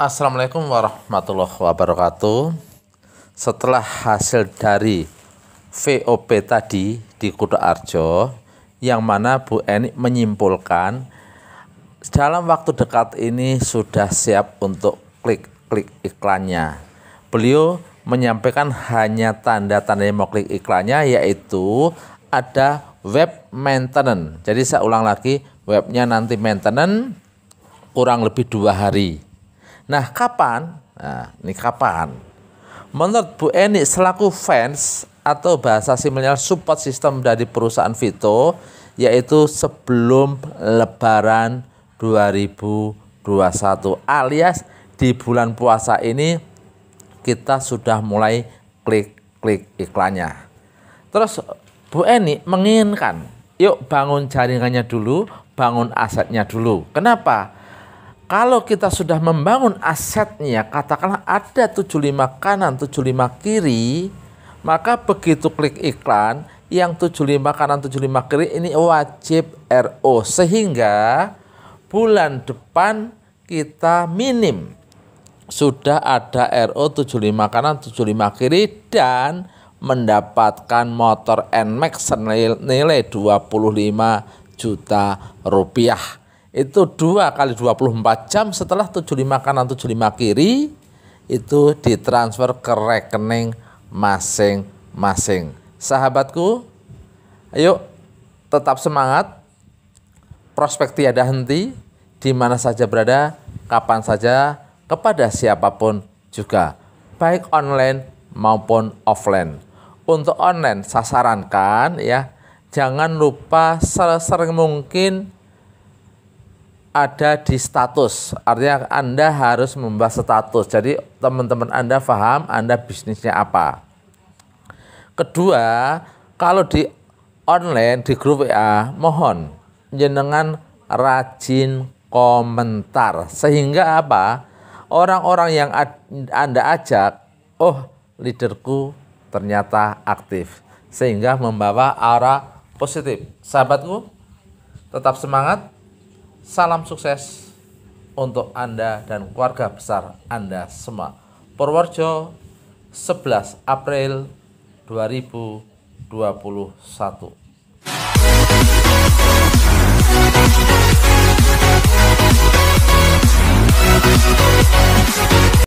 Assalamualaikum warahmatullahi wabarakatuh. Setelah hasil dari VOP tadi di Kudo Arjo, yang mana Bu Eni menyimpulkan dalam waktu dekat ini sudah siap untuk klik-klik iklannya. Beliau menyampaikan hanya tanda-tanda yang mau klik iklannya yaitu ada web maintenance. Jadi saya ulang lagi, webnya nanti maintenance kurang lebih dua hari Nah, kapan? Nah, ini kapan? Menurut Bu Eni selaku fans atau bahasa similar support system dari perusahaan Vito yaitu sebelum lebaran 2021 alias di bulan puasa ini kita sudah mulai klik-klik iklannya. Terus Bu Eni menginginkan, yuk bangun jaringannya dulu, bangun asetnya dulu. Kenapa? Kalau kita sudah membangun asetnya, katakanlah ada 75 kanan, 75 kiri, maka begitu klik iklan, yang 75 kanan, 75 kiri ini wajib RO. Sehingga bulan depan kita minim sudah ada RO 75 kanan 75 kiri dan mendapatkan motor NMAX senilai 25 juta rupiah itu dua kali 24 jam setelah 75 kanan 75 kiri itu ditransfer ke rekening masing-masing. Sahabatku, ayo tetap semangat. Prospek tiada henti di mana saja berada, kapan saja, kepada siapapun juga, baik online maupun offline. Untuk online sasarankan ya, jangan lupa sering mungkin ada di status. Artinya Anda harus membahas status. Jadi teman-teman Anda paham Anda bisnisnya apa. Kedua, kalau di online di grup WA, mohon jenengan rajin komentar sehingga apa? Orang-orang yang Anda ajak, oh leaderku ternyata aktif sehingga membawa arah positif. Sahabatku, tetap semangat, Salam sukses untuk Anda dan keluarga besar Anda semua. Purworejo 11 April 2021.